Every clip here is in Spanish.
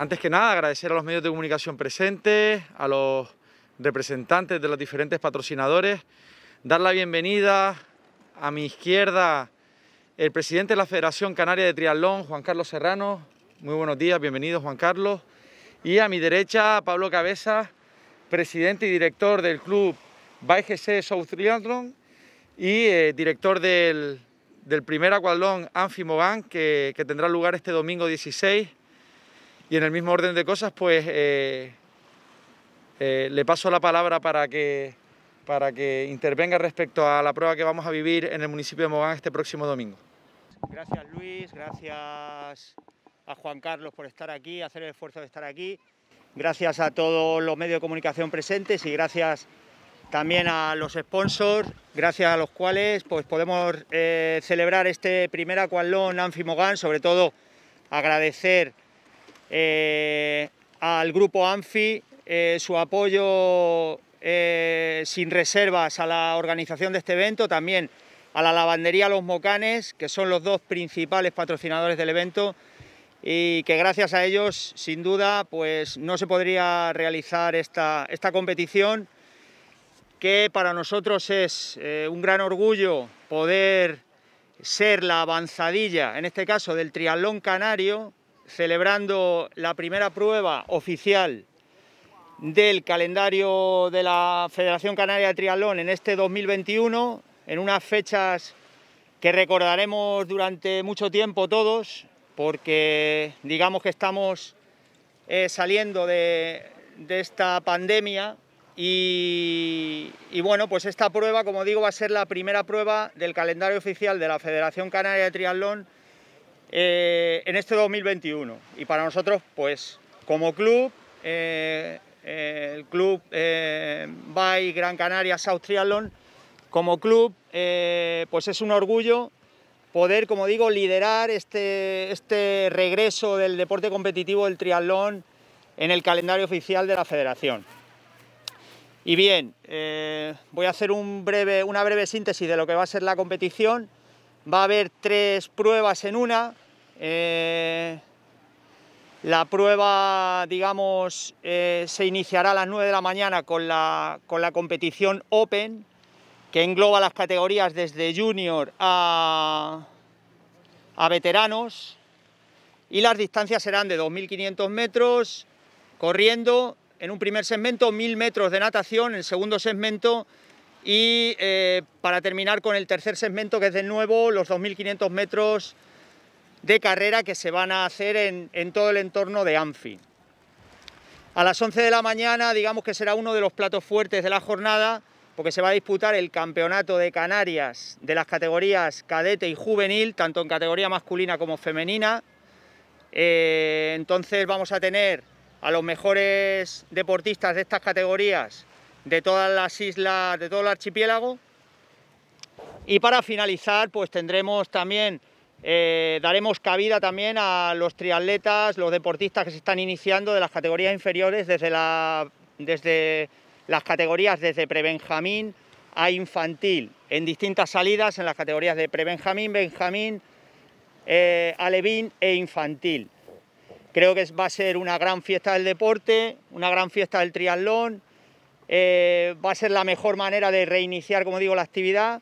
Antes que nada, agradecer a los medios de comunicación presentes, a los representantes de los diferentes patrocinadores, dar la bienvenida a mi izquierda el presidente de la Federación Canaria de Triatlón, Juan Carlos Serrano. Muy buenos días, bienvenido Juan Carlos. Y a mi derecha, Pablo Cabeza, presidente y director del club BGC e South Triathlon y eh, director del, primer acuatlón Anfimogán, que, que tendrá lugar este domingo 16 y en el mismo orden de cosas, pues eh, eh, le paso la palabra para que, para que intervenga respecto a la prueba que vamos a vivir en el municipio de Mogán este próximo domingo. Gracias Luis, gracias a Juan Carlos por estar aquí, hacer el esfuerzo de estar aquí. Gracias a todos los medios de comunicación presentes y gracias también a los sponsors, gracias a los cuales pues, podemos eh, celebrar este primer Aqualón Anfimogán, sobre todo agradecer eh, al grupo ANFI, eh, su apoyo eh, sin reservas a la organización de este evento, también a la lavandería Los Mocanes, que son los dos principales patrocinadores del evento y que gracias a ellos, sin duda, pues no se podría realizar esta, esta competición, que para nosotros es un gran orgullo poder ser la avanzadilla, en este caso del triatlón canario, celebrando la primera prueba oficial del calendario de la Federación Canaria de Triatlón en este 2021, en unas fechas que recordaremos durante mucho tiempo todos, porque digamos que estamos eh, saliendo de, esta pandemia y, y bueno, pues esta prueba, como digo, va a ser la primera prueba del calendario oficial de la Federación Canaria de Triatlón eh, en este 2021. Y para nosotros, pues como club, eh, eh, el club Bay Gran Canaria South Triathlon, como club, pues es un orgullo poder, como digo, liderar este, este regreso del deporte competitivo del triatlón en el calendario oficial de la federación. Y bien, voy a hacer un breve, una breve síntesis de lo que va a ser la competición va a haber tres pruebas en una. Eh, la prueba, digamos, eh, se iniciará a las 9 de la mañana con la, con competición Open, que engloba las categorías desde junior a, a veteranos. Y las distancias serán de 2.500 metros corriendo, en un primer segmento 1.000 metros de natación, en el segundo segmento y eh, para terminar con el tercer segmento, que es de nuevo los 2.500 metros de carrera que se van a hacer en, todo el entorno de Anfi. A las 11 de la mañana, digamos que será uno de los platos fuertes de la jornada, porque se va a disputar el Campeonato de Canarias de las categorías cadete y juvenil, tanto en categoría masculina como femenina. Eh, entonces vamos a tener a los mejores deportistas de estas categorías de todas las islas, de todo el archipiélago. Y para finalizar, pues tendremos también, eh, daremos cabida también a los triatletas, los deportistas que se están iniciando de las categorías inferiores, desde, la, desde las categorías desde prebenjamín a infantil, en distintas salidas en las categorías de prebenjamín, benjamín, eh, alevín e infantil. Creo que va a ser una gran fiesta del deporte, una gran fiesta del triatlón eh, va a ser la mejor manera de reiniciar, como digo, la actividad.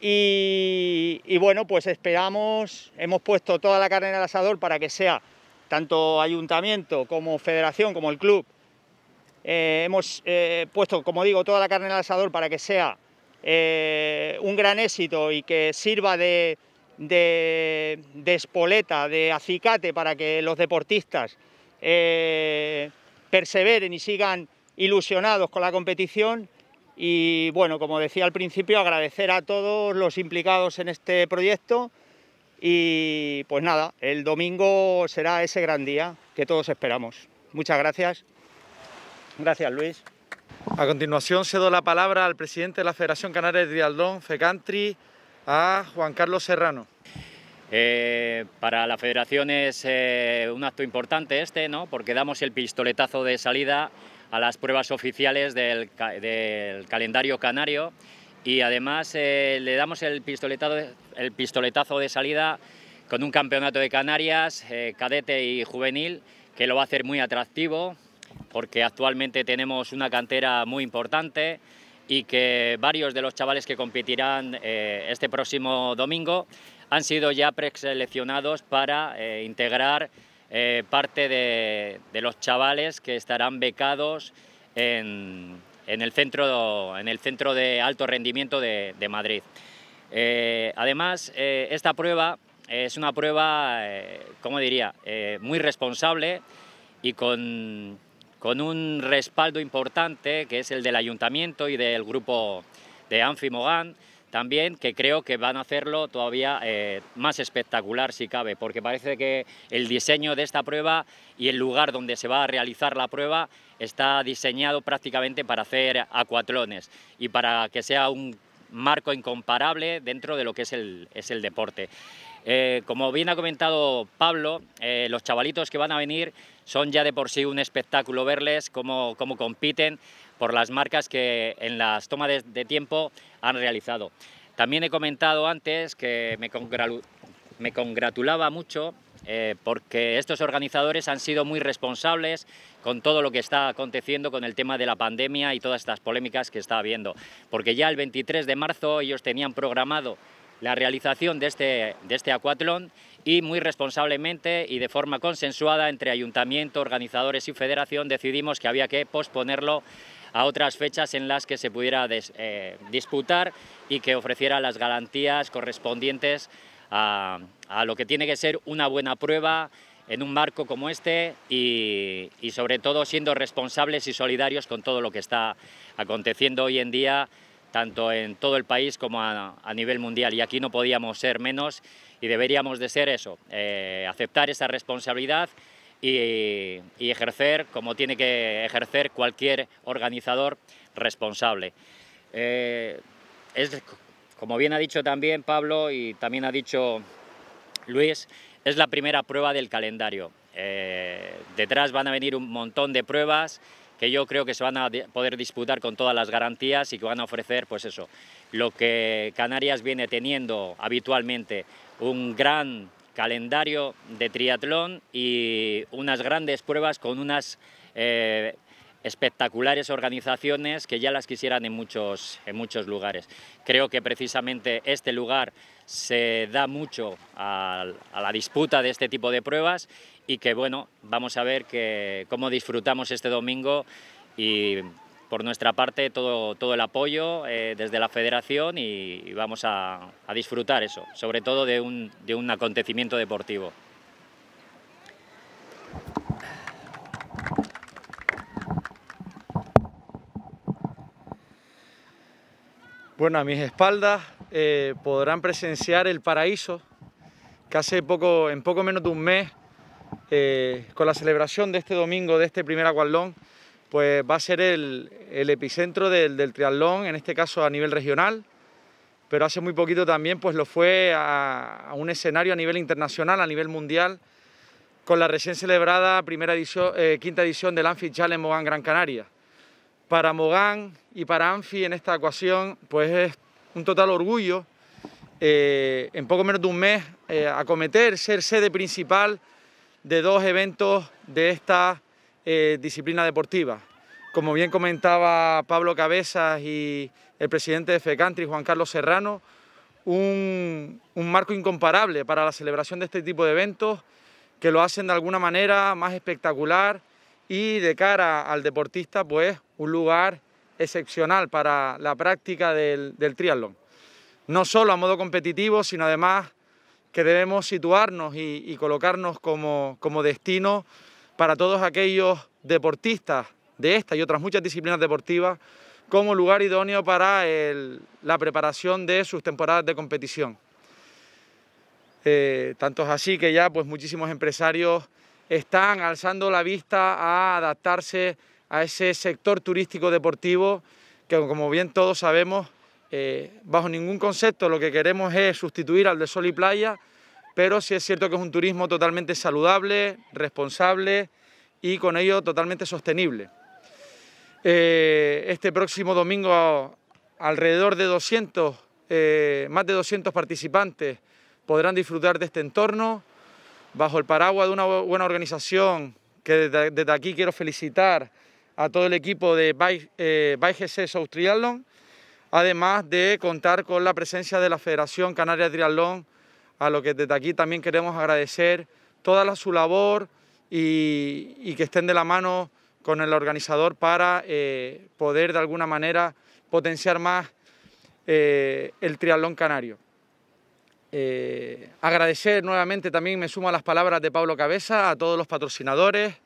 Y, bueno, pues esperamos, hemos puesto toda la carne en el asador para que sea tanto ayuntamiento como federación, como el club. Eh, hemos eh, puesto, como digo, toda la carne en el asador para que sea un gran éxito y que sirva de, espoleta, de acicate para que los deportistas perseveren y sigan ilusionados con la competición y bueno, como decía al principio, agradecer a todos los implicados en este proyecto y pues nada, el domingo será ese gran día que todos esperamos. Muchas gracias. Gracias, Luis. A continuación se cedo la palabra al presidente de la Federación Canaria de Aldón, FECANTRI, a Juan Carlos Serrano. Eh, para la federación es eh, un acto importante este, ¿no? porque damos el pistoletazo de salida a las pruebas oficiales del, calendario canario y además eh, le damos el pistoletazo, el pistoletazo de salida con un campeonato de Canarias, eh, cadete y juvenil, que lo va a hacer muy atractivo porque actualmente tenemos una cantera muy importante y que varios de los chavales que competirán eh, este próximo domingo han sido ya preseleccionados para integrar eh, parte de, los chavales que estarán becados en, el, centro, de alto rendimiento de, Madrid. Eh, además, eh, esta prueba es una prueba, como diría?, muy responsable y con, con un respaldo importante que es el del ayuntamiento y del grupo de Anfi Mogán también que creo que van a hacerlo todavía eh, más espectacular si cabe, porque parece que el diseño de esta prueba y el lugar donde se va a realizar la prueba está diseñado prácticamente para hacer acuatlones y para que sea un marco incomparable dentro de lo que es es el deporte. Eh, como bien ha comentado Pablo, eh, los chavalitos que van a venir son ya de por sí un espectáculo verles cómo, compiten por las marcas que en las tomas de, tiempo han realizado. También he comentado antes que me, congratulaba, mucho eh, porque estos organizadores han sido muy responsables con todo lo que está aconteciendo con el tema de la pandemia y todas estas polémicas que está habiendo. Porque ya el 23 de marzo ellos tenían programado la realización de este, de este acuatlón y muy responsablemente y de forma consensuada entre ayuntamiento, organizadores y federación decidimos que había que posponerlo a otras fechas en las que se pudiera eh, disputar y que ofreciera las garantías correspondientes a, lo que tiene que ser una buena prueba en un marco como este y sobre todo siendo responsables y solidarios con todo lo que está aconteciendo hoy en día tanto en todo el país como a, nivel mundial. Y aquí no podíamos ser menos y deberíamos de ser eso, eh, aceptar esa responsabilidad y, ejercer como tiene que ejercer cualquier organizador responsable. Eh, es, como bien ha dicho también Pablo y también ha dicho Luis, es la primera prueba del calendario. Eh, detrás van a venir un montón de pruebas que yo creo que se van a poder disputar con todas las garantías y que van a ofrecer, pues eso, lo que Canarias viene teniendo habitualmente, un gran calendario de triatlón y unas grandes pruebas con unas eh, espectaculares organizaciones que ya las quisieran en muchos, en muchos lugares. Creo que precisamente este lugar se da mucho a, la disputa de este tipo de pruebas y que bueno, vamos a ver cómo disfrutamos este domingo y por nuestra parte todo, el apoyo eh, desde la federación y, vamos a, disfrutar eso, sobre todo de un acontecimiento deportivo. Bueno, a mis espaldas eh, podrán presenciar el paraíso que hace poco, en poco menos de un mes, eh, con la celebración de este domingo, de este primer acuatlón, pues va a ser el, epicentro del, triatlón, en este caso a nivel regional, pero hace muy poquito también pues lo fue a, un escenario a nivel internacional, a nivel mundial, con la recién celebrada eh, quinta edición del Anfit Challenge en Gran Canaria para Mogán y para Anfi en esta ecuación, pues es un total orgullo. Eh, en poco menos de un mes, eh, acometer ser sede principal de dos eventos de esta eh, disciplina deportiva. Como bien comentaba Pablo Cabezas y el presidente de FECANTRI, Juan Carlos Serrano, un, un marco incomparable para la celebración de este tipo de eventos que lo hacen de alguna manera más espectacular, y de cara al deportista, pues un lugar excepcional para la práctica del, del triatlón. No solo a modo competitivo, sino además que debemos situarnos y, colocarnos como, destino para todos aquellos deportistas de esta y otras muchas disciplinas deportivas como lugar idóneo para la preparación de sus temporadas de competición. Eh, tanto es así que ya pues muchísimos empresarios están alzando la vista a adaptarse a ese sector turístico deportivo que, como bien todos sabemos, eh, bajo ningún concepto lo que queremos es sustituir al de sol y playa, pero sí es cierto que es un turismo totalmente saludable, responsable y con ello totalmente sostenible. Eh, este próximo domingo alrededor de 200, eh, más de 200 participantes podrán disfrutar de este entorno bajo el paraguas de una buena organización, que desde, aquí quiero felicitar a todo el equipo de ByGC eh, South Triathlon, además de contar con la presencia de la Federación Canaria Triatlón, a lo que desde aquí también queremos agradecer toda su labor y, que estén de la mano con el organizador para eh, poder de alguna manera potenciar más eh, el triatlón canario. Eh, agradecer nuevamente también, me sumo a las palabras de Pablo Cabeza, a todos los patrocinadores,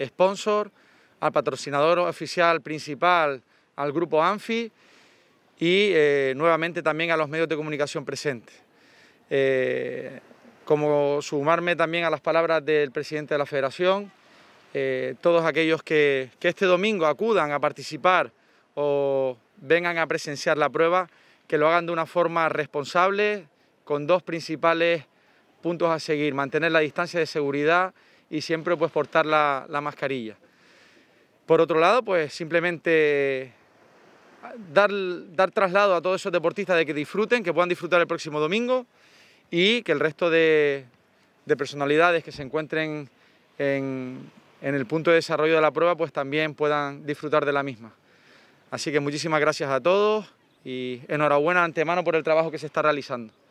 sponsor, al patrocinador oficial principal, al grupo ANFI y eh, nuevamente también a los medios de comunicación presentes. Eh, como sumarme también a las palabras del presidente de la federación, todos aquellos que, que este domingo acudan a participar o vengan a presenciar la prueba, que lo hagan de una forma responsable, con dos principales puntos a seguir, mantener la distancia de seguridad y siempre pues portar la, mascarilla. Por otro lado, pues simplemente dar, dar traslado a todos esos deportistas de que disfruten, que puedan disfrutar el próximo domingo y que el resto de, personalidades que se encuentren en, en, el punto de desarrollo de la prueba pues también puedan disfrutar de la misma. Así que muchísimas gracias a todos y enhorabuena antemano por el trabajo que se está realizando.